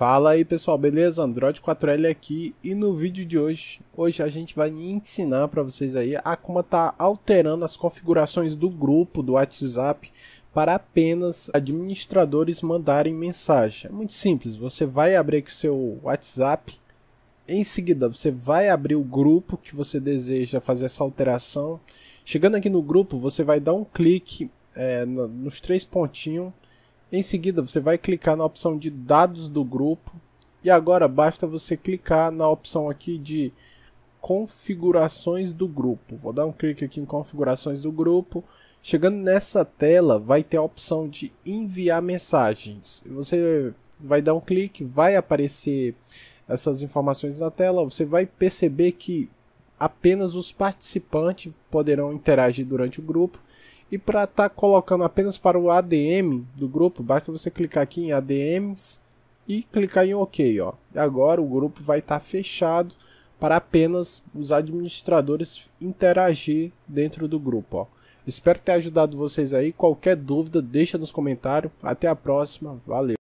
Fala aí pessoal, beleza? Android 4L aqui e no vídeo de hoje, hoje a gente vai ensinar para vocês aí a como tá alterando as configurações do grupo do WhatsApp para apenas administradores mandarem mensagem. É muito simples, você vai abrir aqui o seu WhatsApp, em seguida você vai abrir o grupo que você deseja fazer essa alteração. Chegando aqui no grupo, você vai dar um clique é, nos três pontinhos em seguida, você vai clicar na opção de dados do grupo. E agora basta você clicar na opção aqui de configurações do grupo. Vou dar um clique aqui em configurações do grupo. Chegando nessa tela, vai ter a opção de enviar mensagens. Você vai dar um clique, vai aparecer essas informações na tela. Você vai perceber que apenas os participantes poderão interagir durante o grupo e para estar tá colocando apenas para o ADM do grupo, basta você clicar aqui em ADMs e clicar em OK. Ó. E agora o grupo vai estar tá fechado para apenas os administradores interagir dentro do grupo. Ó. Espero ter ajudado vocês aí. Qualquer dúvida, deixa nos comentários. Até a próxima. Valeu!